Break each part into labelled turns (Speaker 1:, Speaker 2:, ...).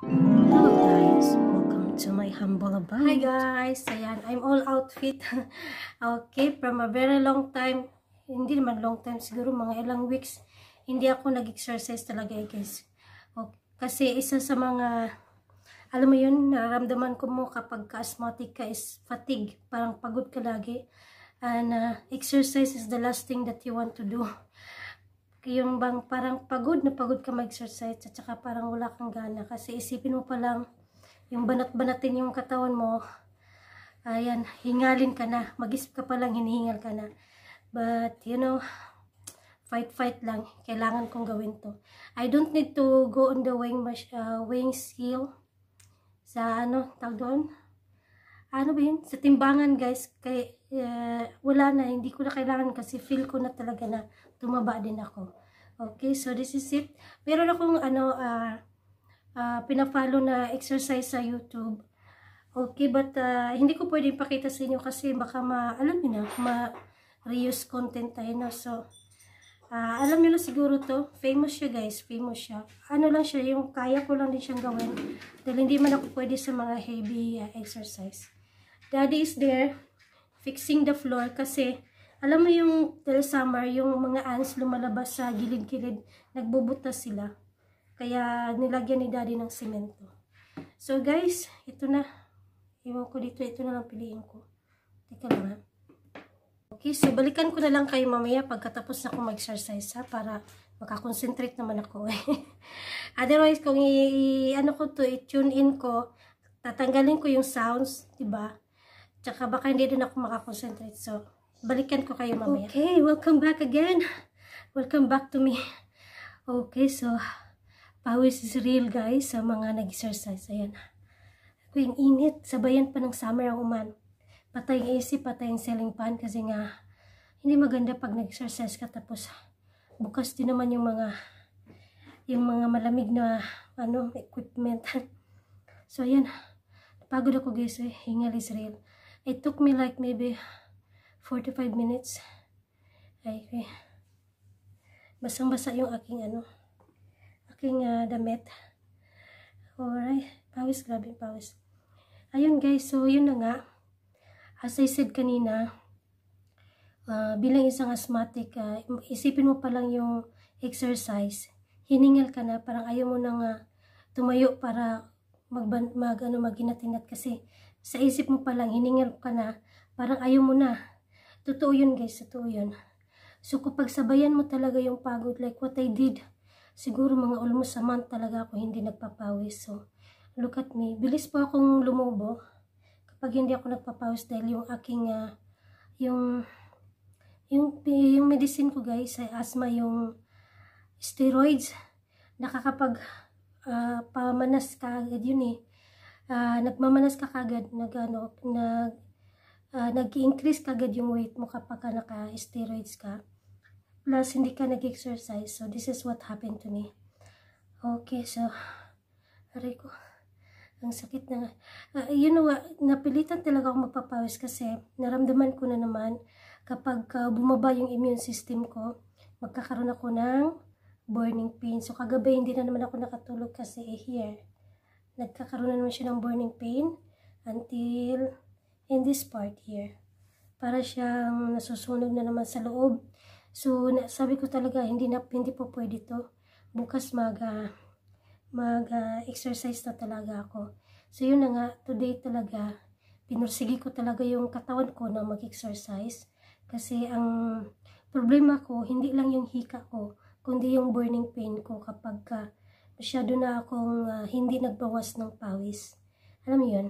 Speaker 1: Hello guys, welcome to my humble abode. Hi guys, ayan, I'm all outfit. okay, from a very long time, hindi naman long time, siguro mga ilang weeks, hindi ako nag-exercise talaga I guess. Kasi isa sa mga, alam mo yun, nararamdaman ko mo kapag ka-asthmatic ka is fatigue, parang pagod ka lagi. And uh, exercise is the last thing that you want to do yung bang parang pagod na pagod ka mag-exercise at saka parang wala kang gana kasi isipin mo pa lang yung banat-banatin yung katawan mo ayan, hingalin ka na mag-isip ka pa lang, hinihingal ka na but you know fight-fight lang, kailangan kong gawin to I don't need to go on the weighing, uh, weighing scale sa ano, tawag doon ano ba yun, sa timbangan guys, kay, uh, wala na, hindi ko na kailangan kasi feel ko na talaga na tumaba din ako. Okay, so this is it. Meron akong ano, uh, uh, pina-follow na exercise sa YouTube. Okay, but uh, hindi ko pwedeng ipakita sa inyo kasi baka ma, alam niyo na, ma-reuse content tayo na. So, uh, alam niyo na siguro to, famous siya guys, famous siya. Ano lang siya, yung kaya ko lang din siyang gawin. Dahil hindi man ako pwede sa mga heavy uh, exercise. Daddy is there fixing the floor kasi alam mo yung till summer, yung mga ants lumalabas sa gilid-gilid, nagbubutas sila. Kaya nilagyan ni daddy ng semento. So guys, ito na. Iwan ko dito, ito na lang piliin ko. Teka lang ha. Okay, so balikan ko na lang kayo mamaya pagkatapos na ako mag-exercise ha, para makakonsentrate naman ako eh. Otherwise, kung i-ano ko to, i-tune in ko, tatanggalin ko yung sounds, 'di ba Tsaka baka hindi din ako makakonsentrate. So, balikan ko kayo mamaya. Okay, welcome back again. Welcome back to me. Okay, so, pawis is real guys sa mga nag-exercise. Ayan. Ako yung init. Sabayan pa ng summer ang uman. Patay ang AC, patay ang selling pan kasi nga hindi maganda pag nag-exercise ka tapos bukas din naman yung mga yung mga malamig na ano, equipment. so, ayan. Pagod ako guys eh. Hingal is real. It took me like maybe 45 minutes. Ay, okay. Eh. Basang-basa yung aking ano, aking uh, damit. Alright. Pawis, grabe pawis. Ayun guys, so yun na nga. As I said kanina, uh, bilang isang asthmatic, uh, isipin mo pa lang yung exercise. Hiningal ka na, parang ayaw mo na nga tumayo para mag, mag, ano, maginatinat kasi sa isip mo pa lang, hiningil ka na, parang ayaw mo na. Totoo yun guys, totoo yun. So kapag sabayan mo talaga yung pagod, like what I did, siguro mga almost a month talaga ako hindi nagpapawis. So look at me, bilis po akong lumubo kapag hindi ako nagpapawis dahil yung aking, uh, yung, yung, yung medicine ko guys, ay asthma yung steroids, nakakapag uh, pamanas ka agad yun eh uh, ah, nagmamanas ka kagad, nag, ano, nag, uh, nag-increase kagad yung weight mo kapag ka naka-steroids ka. Plus, hindi ka nag-exercise. So, this is what happened to me. Okay, so, aray ko. Ang sakit na nga. Uh, ah, you know what, napilitan talaga ako magpapawis kasi naramdaman ko na naman kapag uh, bumaba yung immune system ko, magkakaroon ako ng burning pain. So, kagabi hindi na naman ako nakatulog kasi eh, here nagkakaroon na naman siya ng burning pain until in this part here. Para siyang nasusunog na naman sa loob. So, sabi ko talaga, hindi, na, hindi po pwede to. Bukas mag, uh, mag uh, exercise na talaga ako. So, yun na nga, today talaga, pinursigi ko talaga yung katawan ko na mag-exercise. Kasi ang problema ko, hindi lang yung hika ko, kundi yung burning pain ko kapag uh, masyado na akong uh, hindi nagbawas ng pawis. Alam mo yun?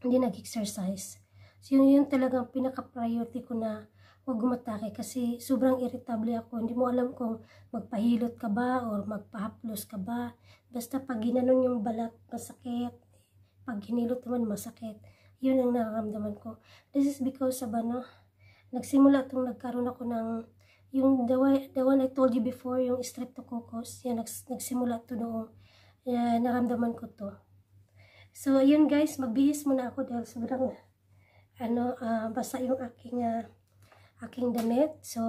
Speaker 1: Hindi nag-exercise. So yun, yun talagang pinaka-priority ko na huwag umatake kasi sobrang irritable ako. Hindi mo alam kung magpahilot ka ba or magpahaplos ka ba. Basta pag ginanon yung balat, masakit. Pag hinilot naman, masakit. Yun ang nararamdaman ko. This is because, sa no, nagsimula itong nagkaroon ako ng yung the, way, the one I told you before, yung streptococcus, yan, nags, nagsimula to noong uh, naramdaman ko to. So, ayun guys, magbihis muna ako dahil sobrang, ano, uh, basa yung aking, uh, aking damit. So,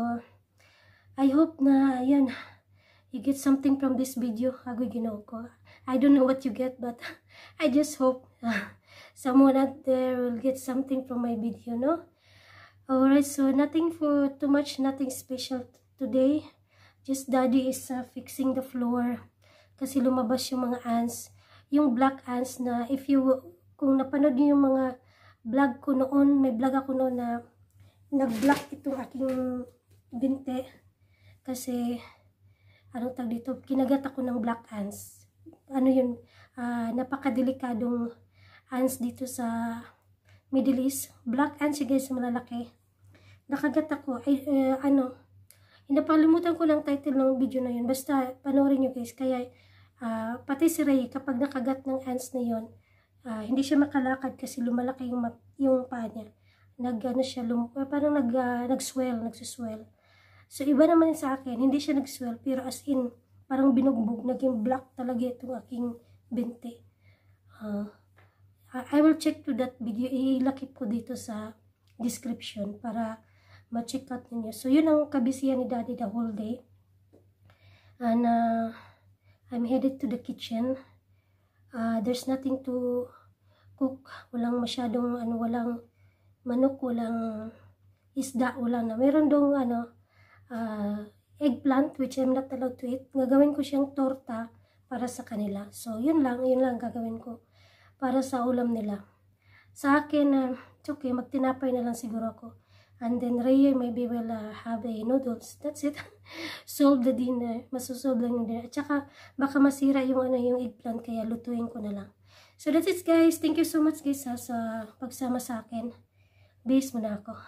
Speaker 1: I hope na, ayan, you get something from this video. Agoy ginaw ko. I don't know what you get, but I just hope uh, someone out there will get something from my video, no? Alright, so nothing for too much, nothing special today. Just daddy is uh, fixing the floor kasi lumabas yung mga ants. Yung black ants na if you, kung napanood niyo yung mga vlog ko noon, may vlog ako noon na nag block itong aking binte kasi anong tag dito, kinagat ako ng black ants. Ano yun, uh, ah, napakadelikadong ants dito sa
Speaker 2: Middle East,
Speaker 1: black and against malalaki. Nakagat ako, ay, uh, ano, napalimutan ko ng title ng video na yun. Basta, panoorin nyo guys. Kaya, uh, pati si Ray, kapag nakagat ng ants na yun, uh, hindi siya makalakad kasi lumalaki yung, yung paa niya. Nag, ano siya, lum, eh, parang nag, uh, nag-swell, nagsuswell. So, iba naman sa akin, hindi siya nag-swell, pero as in, parang binugbog, naging black talaga itong aking binte. Uh, I will check to that video. Ilakip ko dito sa description para ma-check out ninyo. So, yun ang kabisihan ni Daddy the whole day. And, uh, I'm headed to the kitchen. Uh, there's nothing to cook. Walang masyadong, ano, walang manok, walang isda, wala na. Meron dong, ano, uh, eggplant, which I'm not allowed to eat. Gagawin ko siyang torta para sa kanila. So, yun lang, yun lang gagawin ko para sa ulam nila. Sa akin, uh, it's okay, magtinapay na lang siguro ako. And then Rhea maybe we'll uh, have a noodles. That's it. Solve the dinner. Masusolve lang yung dinner. At saka baka masira yung, ano, yung eggplant kaya lutuin ko na lang. So that's it guys. Thank you so much guys ha, sa pagsama sa akin. Base mo na ako.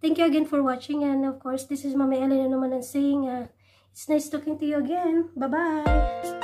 Speaker 1: Thank you again for watching and of course this is Mama Elena naman ang saying uh, it's nice talking to you again. Bye-bye!